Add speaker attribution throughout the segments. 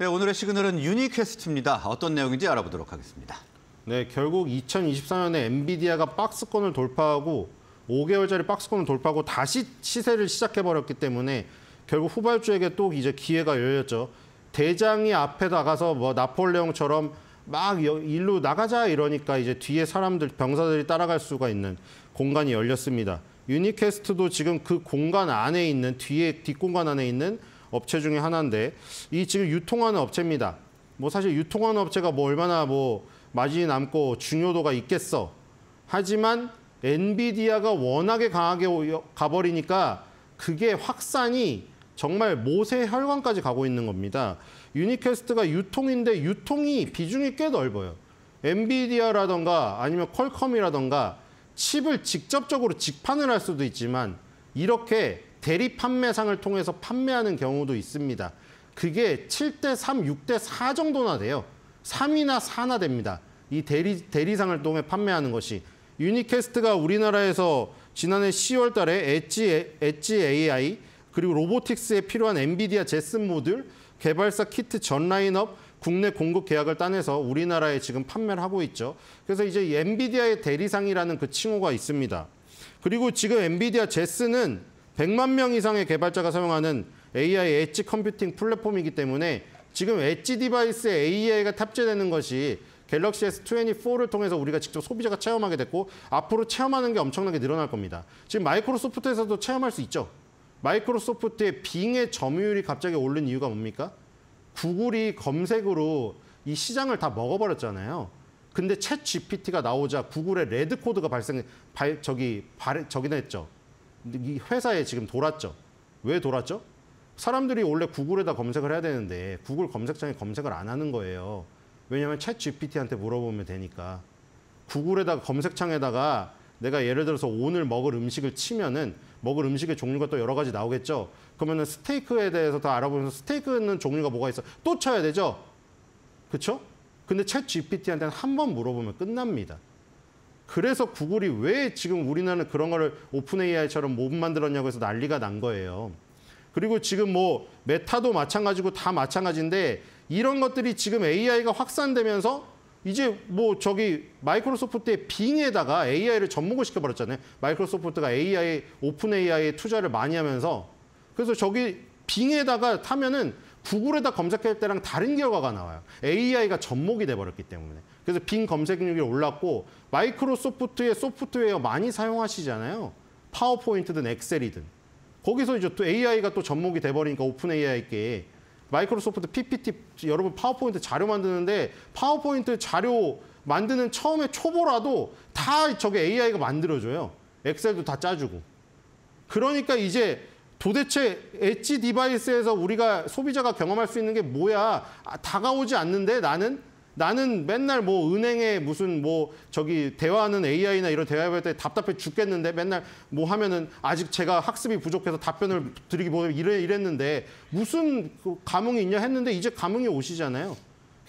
Speaker 1: 네, 오늘의 시그널은 유니퀘스트입니다. 어떤 내용인지 알아보도록 하겠습니다. 네, 결국 2024년에 엔비디아가 박스권을 돌파하고 5개월짜리 박스권을 돌파하고 다시 시세를 시작해버렸기 때문에 결국 후발주에게 또 이제 기회가 열렸죠. 대장이 앞에 나가서 뭐 나폴레옹처럼 막 일로 나가자 이러니까 이제 뒤에 사람들, 병사들이 따라갈 수가 있는 공간이 열렸습니다. 유니퀘스트도 지금 그 공간 안에 있는 뒤에 뒷공간 안에 있는 업체 중에 하나인데 이 지금 유통하는 업체입니다. 뭐 사실 유통하는 업체가 뭐 얼마나 뭐 마진이 남고 중요도가 있겠어. 하지만 엔비디아가 워낙에 강하게 가버리니까 그게 확산이 정말 모세 혈관까지 가고 있는 겁니다. 유니퀘스트가 유통인데 유통이 비중이 꽤 넓어요. 엔비디아라던가 아니면 퀄컴이라던가 칩을 직접적으로 직판을 할 수도 있지만 이렇게 대리 판매상을 통해서 판매하는 경우도 있습니다. 그게 7대 3, 6대 4 정도나 돼요. 3이나 4나 됩니다. 이 대리, 대리상을 통해 판매하는 것이. 유니캐스트가 우리나라에서 지난해 10월 달에 엣지, 엣지 AI 그리고 로보틱스에 필요한 엔비디아 제슨 모듈, 개발사 키트 전 라인업, 국내 공급 계약을 따내서 우리나라에 지금 판매를 하고 있죠. 그래서 이제 엔비디아의 대리상이라는 그 칭호가 있습니다. 그리고 지금 엔비디아 제스는 100만 명 이상의 개발자가 사용하는 AI 엣지 컴퓨팅 플랫폼이기 때문에 지금 엣지 디바이스에 AI가 탑재되는 것이 갤럭시 S24를 통해서 우리가 직접 소비자가 체험하게 됐고 앞으로 체험하는 게 엄청나게 늘어날 겁니다. 지금 마이크로소프트에서도 체험할 수 있죠. 마이크로소프트의 빙의 점유율이 갑자기 오른 이유가 뭡니까? 구글이 검색으로 이 시장을 다 먹어버렸잖아요. 근데 챗 GPT가 나오자 구글의 레드 코드가 발생 발, 저기 발, 저기 냈죠. 이 회사에 지금 돌았죠. 왜 돌았죠? 사람들이 원래 구글에다 검색을 해야 되는데 구글 검색창에 검색을 안 하는 거예요. 왜냐하면 챗 GPT한테 물어보면 되니까. 구글에다가 검색창에다가 내가 예를 들어서 오늘 먹을 음식을 치면은 먹을 음식의 종류가 또 여러 가지 나오겠죠. 그러면은 스테이크에 대해서 다 알아보면서 스테이크는 종류가 뭐가 있어? 또 쳐야 되죠. 그렇죠? 근데 챗 GPT한테는 한 번 물어보면 끝납니다. 그래서 구글이 왜 지금 우리나라는 그런 거를 오픈 AI처럼 못 만들었냐고 해서 난리가 난 거예요. 그리고 지금 뭐 메타도 마찬가지고 다 마찬가지인데 이런 것들이 지금 AI가 확산되면서 이제 뭐 저기 마이크로소프트의 빙에다가 AI를 접목을 시켜버렸잖아요. 마이크로소프트가 AI, 오픈 AI에 투자를 많이 하면서 그래서 저기 빙에다가 타면은 구글에다 검색할 때랑 다른 결과가 나와요. AI가 접목이 돼버렸기 때문에. 그래서 빈 검색률이 올랐고 마이크로소프트의 소프트웨어 많이 사용하시잖아요. 파워포인트든 엑셀이든. 거기서 이제 또 AI가 또 접목이 돼버리니까 오픈 AI께 마이크로소프트 PPT 여러분 파워포인트 자료 만드는데 파워포인트 자료 만드는 처음에 초보라도 다 저게 AI가 만들어줘요. 엑셀도 다 짜주고. 그러니까 이제 도대체 엣지 디바이스에서 우리가 소비자가 경험할 수 있는 게 뭐야? 아, 다가오지 않는데 나는 나는 맨날 뭐 은행에 무슨 뭐 저기 대화하는 AI나 이런 대화할 때 답답해 죽겠는데 맨날 뭐 하면은 아직 제가 학습이 부족해서 답변을 드리기 보다 이래 이랬는데 무슨 그 감흥이 있냐 했는데 이제 감흥이 오시잖아요.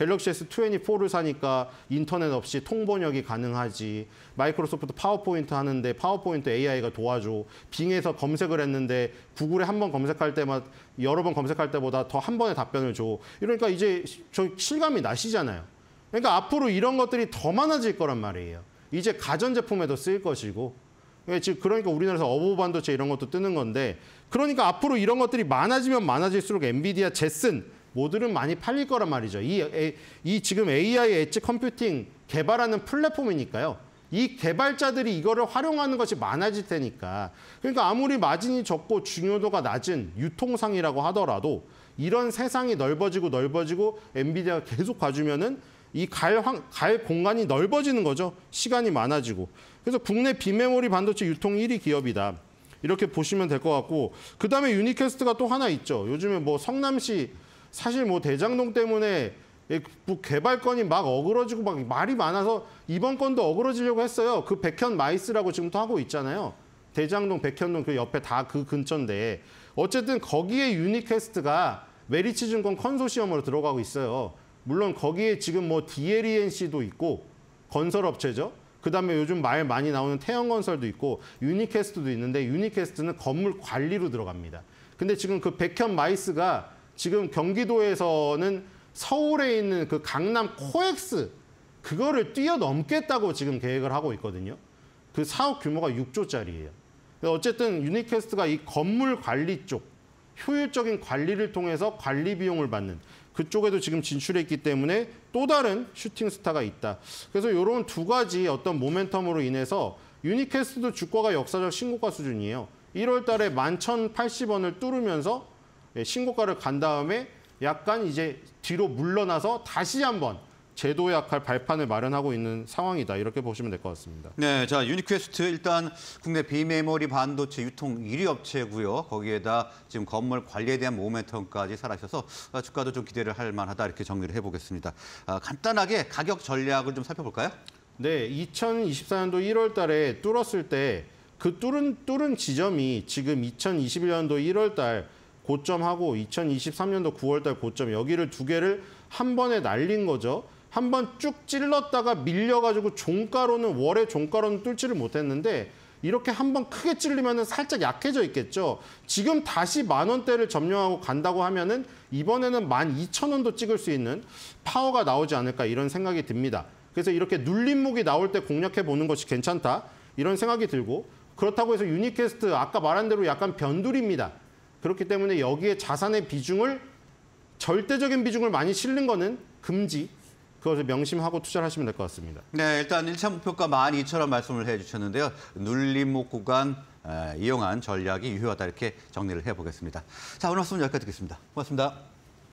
Speaker 1: 갤럭시 S24를 사니까 인터넷 없이 통번역이 가능하지. 마이크로소프트 파워포인트 하는데 파워포인트 AI가 도와줘. 빙에서 검색을 했는데 구글에 한 번 검색할 때마다 여러 번 검색할 때보다 더 한 번에 답변을 줘. 이러니까 이제 저 실감이 나시잖아요. 그러니까 앞으로 이런 것들이 더 많아질 거란 말이에요. 이제 가전제품에도 쓰일 것이고. 예, 지금 그러니까 우리나라에서 어부 반도체 이런 것도 뜨는 건데 그러니까 앞으로 이런 것들이 많아지면 많아질수록 엔비디아 제슨 모듈은 많이 팔릴 거란 말이죠. 이, 이 지금 AI 엣지 컴퓨팅 개발하는 플랫폼이니까요. 이 개발자들이 이거를 활용하는 것이 많아질 테니까. 그러니까 아무리 마진이 적고 중요도가 낮은 유통상이라고 하더라도 이런 세상이 넓어지고 넓어지고 엔비디아가 계속 봐주면은 이갈 갈 공간이 넓어지는 거죠. 시간이 많아지고. 그래서 국내 비메모리 반도체 유통 1위 기업이다. 이렇게 보시면 될 것 같고 그다음에 유니캐스트가 또 하나 있죠. 요즘에 뭐 성남시 사실 뭐 대장동 때문에 예, 뭐 개발권이막 어그러지고 막 말이 많아서 이번 건도 어그러지려고 했어요. 그 백현 마이스라고 지금 또 하고 있잖아요. 대장동, 백현동 그 옆에 다 그 근처인데 어쨌든 거기에 유니퀘스트가 메리츠 증권 컨소시엄으로 들어가고 있어요. 물론 거기에 지금 뭐 DLENC도 있고 건설업체죠. 그다음에 요즘 말 많이 나오는 태양건설도 있고 유니퀘스트도 있는데 유니퀘스트는 건물 관리로 들어갑니다. 근데 지금 그 백현 마이스가 지금 경기도에서는 서울에 있는 그 강남 코엑스 그거를 뛰어넘겠다고 지금 계획을 하고 있거든요. 그 사업 규모가 6조짜리예요. 어쨌든 유니캐스트가 이 건물 관리 쪽 효율적인 관리를 통해서 관리 비용을 받는 그쪽에도 지금 진출했기 때문에 또 다른 슈팅 스타가 있다. 그래서 이런 두 가지 어떤 모멘텀으로 인해서 유니캐스트도 주가가 역사적 신고가 수준이에요. 1월 달에 11,080원을 뚫으면서 예, 신고가를 간 다음에 약간 이제 뒤로 물러나서 다시 한번 제도 약할 발판을 마련하고 있는 상황이다. 이렇게 보시면 될 것 같습니다. 네, 자 유니퀘스트 일단 국내 비메모리 반도체 유통 1위 업체고요. 거기에다 지금 건물 관리에 대한 모멘텀까지 살아있어서 아, 주가도 좀 기대를 할 만하다 이렇게 정리를 해보겠습니다. 아, 간단하게 가격 전략을 좀 살펴볼까요? 네, 2024년도 1월 달에 뚫었을 때 그 뚫은, 뚫은 지점이 지금 2021년도 1월 달 고점하고 2023년도 9월달 고점 여기를 두 개를 한 번에 날린 거죠. 한 번 쭉 찔렀다가 밀려가지고 종가로는 월의 종가로는 뚫지를 못했는데 이렇게 한 번 크게 찔리면 살짝 약해져 있겠죠. 지금 다시 만 원대를 점령하고 간다고 하면은 이번에는 만2천 원도 찍을 수 있는 파워가 나오지 않을까 이런 생각이 듭니다. 그래서 이렇게 눌림목이 나올 때 공략해 보는 것이 괜찮다 이런 생각이 들고 그렇다고 해서 유니퀘스트 아까 말한 대로 약간 변두리입니다. 그렇기 때문에 여기에 자산의 비중을 절대적인 비중을 많이 실는 거는 금지. 그것을 명심하고 투자를 하시면 될 것 같습니다. 네, 일단 1차 목표가 12,000원 말씀을 해주셨는데요. 눌림목 구간 이용한 전략이 유효하다 이렇게 정리를 해보겠습니다. 자, 오늘 말씀 여기까지 듣겠습니다. 고맙습니다.